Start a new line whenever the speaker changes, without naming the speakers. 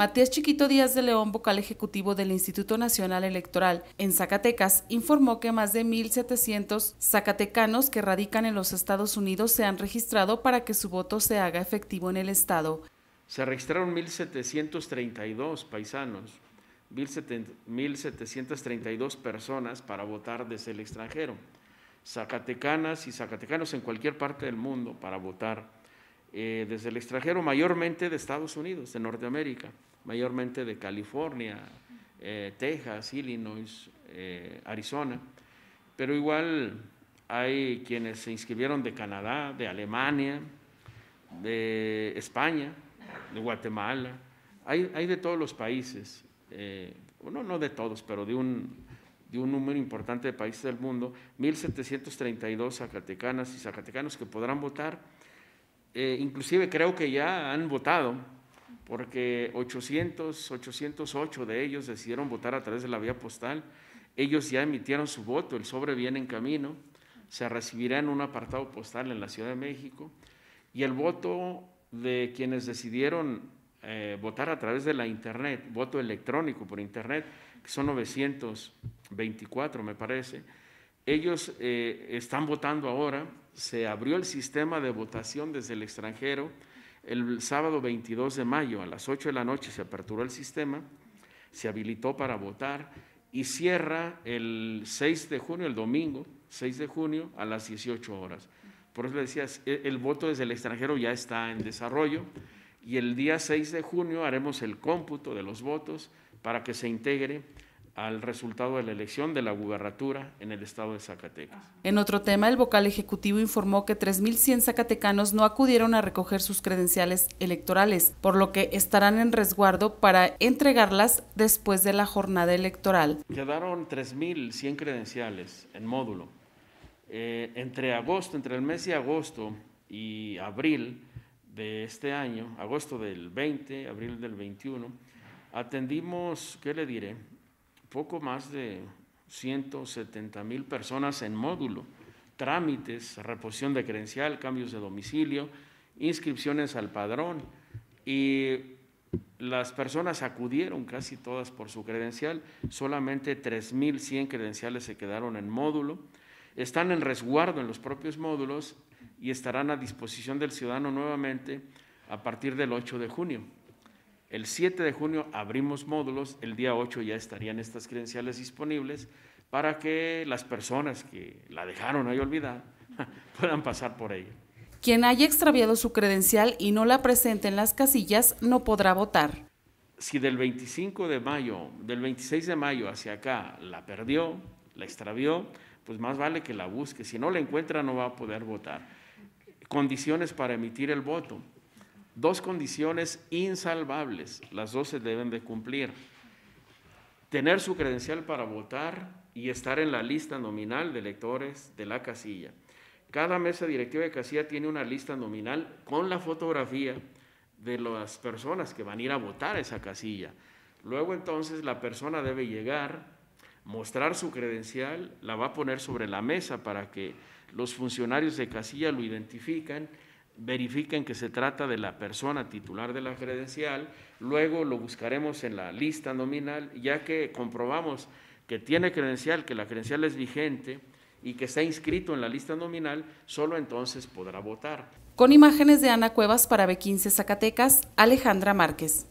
Matías Chiquito Díaz de León, vocal ejecutivo del Instituto Nacional Electoral en Zacatecas, informó que más de 1.700 zacatecanos que radican en los Estados Unidos se han registrado para que su voto se haga efectivo en el Estado.
Se registraron 1.732 paisanos, 1.732 personas para votar desde el extranjero, zacatecanas y zacatecanos en cualquier parte del mundo para votar eh, desde el extranjero, mayormente de Estados Unidos, de Norteamérica, mayormente de California, eh, Texas, Illinois, eh, Arizona, pero igual hay quienes se inscribieron de Canadá, de Alemania, de España, de Guatemala, hay, de todos los países, bueno, no de todos, pero de un, de un número importante de países del mundo, 1.732 zacatecanas y zacatecanos que podrán votar eh, inclusive creo que ya han votado, porque 800, 808 de ellos decidieron votar a través de la vía postal. Ellos ya emitieron su voto, el sobre viene en camino, se recibirá en un apartado postal en la Ciudad de México y el voto de quienes decidieron eh, votar a través de la Internet, voto electrónico por Internet, que son 924 me parece, ellos eh, están votando ahora, se abrió el sistema de votación desde el extranjero el sábado 22 de mayo a las 8 de la noche se aperturó el sistema, se habilitó para votar y cierra el 6 de junio, el domingo 6 de junio a las 18 horas. Por eso le decía, e, el voto desde el extranjero ya está en desarrollo y el día 6 de junio haremos el cómputo de los votos para que se integre al resultado de la elección de la gubernatura en el estado de Zacatecas.
En otro tema, el vocal ejecutivo informó que 3.100 zacatecanos no acudieron a recoger sus credenciales electorales, por lo que estarán en resguardo para entregarlas después de
la jornada electoral. Quedaron 3.100 credenciales en módulo. Eh, entre agosto, entre el mes de agosto y abril de este año, agosto del 20, abril del 21, atendimos, ¿qué le diré? poco más de 170 mil personas en módulo, trámites, reposición de credencial, cambios de domicilio, inscripciones al padrón y las personas acudieron casi todas por su credencial, solamente 3.100 credenciales se quedaron en módulo, están en resguardo en los propios módulos y estarán a disposición del ciudadano nuevamente a partir del 8 de junio. El 7 de junio abrimos módulos, el día 8 ya estarían estas credenciales disponibles para que las personas que la dejaron ahí olvidada puedan pasar por ella.
Quien haya extraviado su credencial y no la presente en las casillas no podrá votar.
Si del 25 de mayo, del 26 de mayo hacia acá la perdió, la extravió, pues más vale que la busque. Si no la encuentra no va a poder votar. Condiciones para emitir el voto Dos condiciones insalvables, las dos se deben de cumplir. Tener su credencial para votar y estar en la lista nominal de electores de la casilla. Cada mesa directiva de casilla tiene una lista nominal con la fotografía de las personas que van a ir a votar a esa casilla. Luego entonces la persona debe llegar, mostrar su credencial, la va a poner sobre la mesa para que los funcionarios de casilla lo identifiquen verifiquen que se trata de la persona titular de la credencial, luego lo buscaremos en la lista nominal, ya que comprobamos que tiene credencial, que la credencial es vigente y que está inscrito en la lista nominal, solo entonces podrá votar.
Con imágenes de Ana Cuevas para B15 Zacatecas, Alejandra Márquez.